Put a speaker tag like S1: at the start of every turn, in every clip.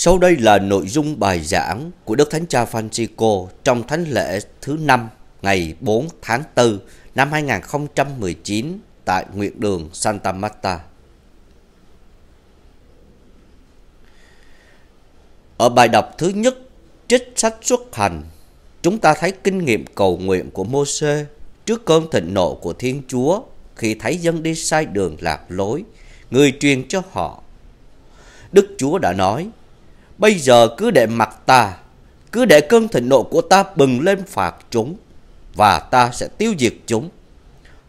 S1: Sau đây là nội dung bài giảng của Đức Thánh Cha Francisco trong Thánh lễ thứ năm ngày 4 tháng 4 năm 2019 tại Nguyện đường Santa Marta. Ở bài đọc thứ nhất, trích sách xuất hành, chúng ta thấy kinh nghiệm cầu nguyện của Môsê trước cơn thịnh nộ của Thiên Chúa khi thấy dân đi sai đường lạc lối, người truyền cho họ. Đức Chúa đã nói, Bây giờ cứ để mặt ta, cứ để cơn thịnh nộ của ta bừng lên phạt chúng, và ta sẽ tiêu diệt chúng.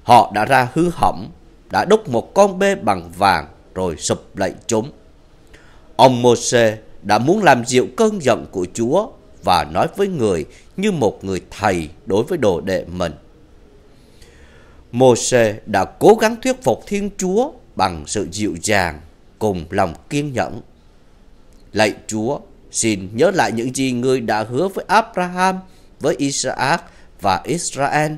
S1: Họ đã ra hư hỏng, đã đúc một con bê bằng vàng rồi sụp lạy chúng. Ông Môse đã muốn làm dịu cơn giận của Chúa và nói với người như một người thầy đối với đồ đệ mình. Môse đã cố gắng thuyết phục Thiên Chúa bằng sự dịu dàng cùng lòng kiên nhẫn. Lạy Chúa, xin nhớ lại những gì ngươi đã hứa với Abraham, với Isaac và Israel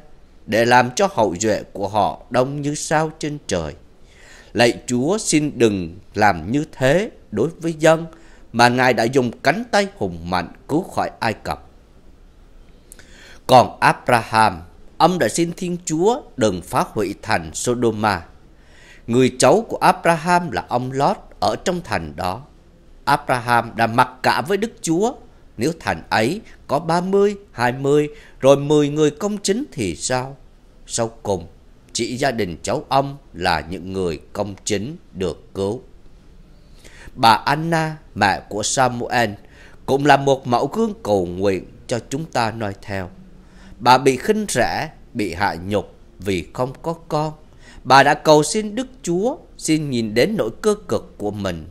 S1: để làm cho hậu duệ của họ đông như sao trên trời. Lạy Chúa xin đừng làm như thế đối với dân mà Ngài đã dùng cánh tay hùng mạnh cứu khỏi Ai Cập. Còn Abraham, ông đã xin Thiên Chúa đừng phá hủy thành Sodoma. Người cháu của Abraham là ông Lot ở trong thành đó. Abraham đã mặc cả với Đức Chúa. Nếu thành ấy có 30, 20, rồi 10 người công chính thì sao? Sau cùng, chỉ gia đình cháu ông là những người công chính được cứu. Bà Anna, mẹ của Samuel, cũng là một mẫu gương cầu nguyện cho chúng ta noi theo. Bà bị khinh rẻ, bị hạ nhục vì không có con. Bà đã cầu xin Đức Chúa xin nhìn đến nỗi cơ cực của mình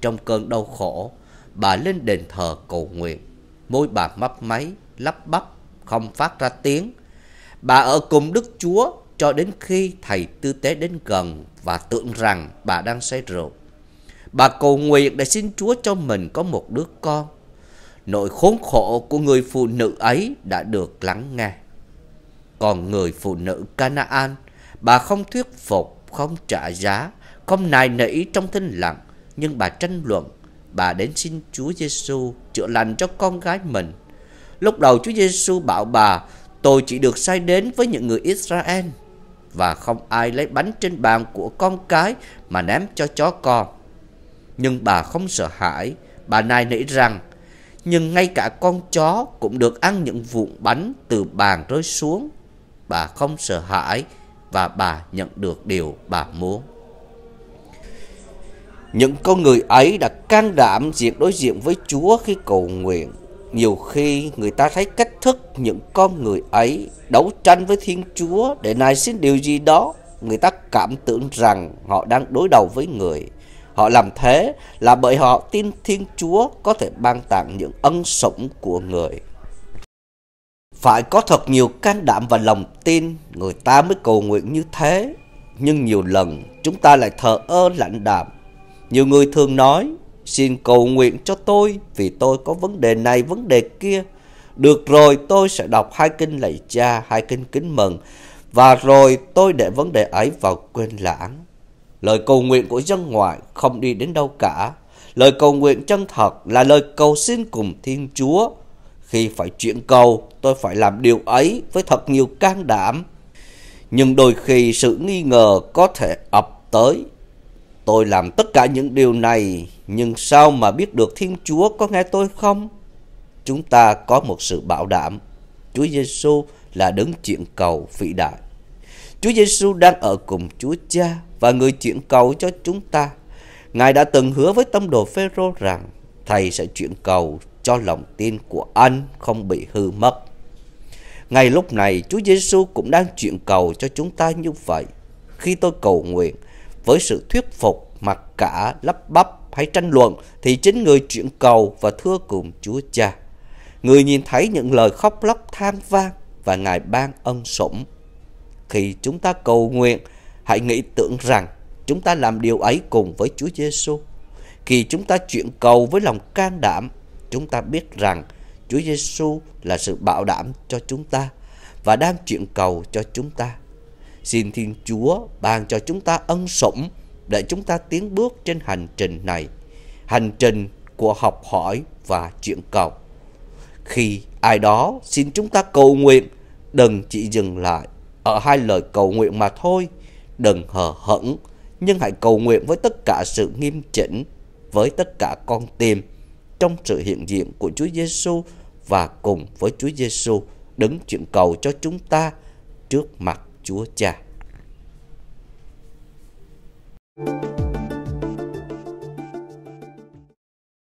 S1: trong cơn đau khổ, bà lên đền thờ cầu nguyện. Môi bà mấp máy, lắp bắp, không phát ra tiếng. Bà ở cùng Đức Chúa cho đến khi thầy tư tế đến gần và tưởng rằng bà đang say rượu. Bà cầu nguyện để xin Chúa cho mình có một đứa con. Nỗi khốn khổ của người phụ nữ ấy đã được lắng nghe. Còn người phụ nữ Canaan, bà không thuyết phục, không trả giá, không nài nỉ trong thinh lặng nhưng bà tranh luận, bà đến xin Chúa Giêsu chữa lành cho con gái mình. Lúc đầu Chúa Giêsu bảo bà, tôi chỉ được sai đến với những người Israel và không ai lấy bánh trên bàn của con cái mà ném cho chó con. Nhưng bà không sợ hãi, bà này nảy rằng, nhưng ngay cả con chó cũng được ăn những vụn bánh từ bàn rơi xuống. Bà không sợ hãi và bà nhận được điều bà muốn. Những con người ấy đã can đảm diện đối diện với Chúa khi cầu nguyện. Nhiều khi người ta thấy cách thức những con người ấy đấu tranh với Thiên Chúa để nài xin điều gì đó. Người ta cảm tưởng rằng họ đang đối đầu với người. Họ làm thế là bởi họ tin Thiên Chúa có thể ban tặng những ân sủng của người. Phải có thật nhiều can đảm và lòng tin, người ta mới cầu nguyện như thế. Nhưng nhiều lần chúng ta lại thờ ơ lạnh đạm nhiều người thường nói, xin cầu nguyện cho tôi vì tôi có vấn đề này, vấn đề kia. Được rồi, tôi sẽ đọc hai kinh lạy cha, hai kinh kính mừng. Và rồi tôi để vấn đề ấy vào quên lãng. Lời cầu nguyện của dân ngoại không đi đến đâu cả. Lời cầu nguyện chân thật là lời cầu xin cùng Thiên Chúa. Khi phải chuyện cầu, tôi phải làm điều ấy với thật nhiều can đảm. Nhưng đôi khi sự nghi ngờ có thể ập tới Tôi làm tất cả những điều này, nhưng sao mà biết được Thiên Chúa có nghe tôi không? Chúng ta có một sự bảo đảm. Chúa Giêsu là đấng chuyện cầu vĩ đại. Chúa Giêsu đang ở cùng Chúa Cha và người chuyện cầu cho chúng ta. Ngài đã từng hứa với tông đồ Phêrô rằng Thầy sẽ chuyện cầu cho lòng tin của anh không bị hư mất. Ngay lúc này, Chúa Giêsu cũng đang chuyện cầu cho chúng ta như vậy. Khi tôi cầu nguyện, với sự thuyết phục mặc cả lắp bắp hay tranh luận thì chính người chuyển cầu và thưa cùng Chúa Cha. Người nhìn thấy những lời khóc lóc than vang và Ngài ban ân sủng. Khi chúng ta cầu nguyện, hãy nghĩ tưởng rằng chúng ta làm điều ấy cùng với Chúa Giêsu. Khi chúng ta chuyển cầu với lòng can đảm, chúng ta biết rằng Chúa Giêsu là sự bảo đảm cho chúng ta và đang chuyển cầu cho chúng ta. Xin Thiên Chúa ban cho chúng ta ân sủng để chúng ta tiến bước trên hành trình này, hành trình của học hỏi và chuyện cầu. Khi ai đó xin chúng ta cầu nguyện, đừng chỉ dừng lại ở hai lời cầu nguyện mà thôi, đừng hờ hững, nhưng hãy cầu nguyện với tất cả sự nghiêm chỉnh, với tất cả con tim trong sự hiện diện của Chúa Giêsu và cùng với Chúa Giêsu đứng chuyện cầu cho chúng ta trước mặt Chúa Cha. Thank you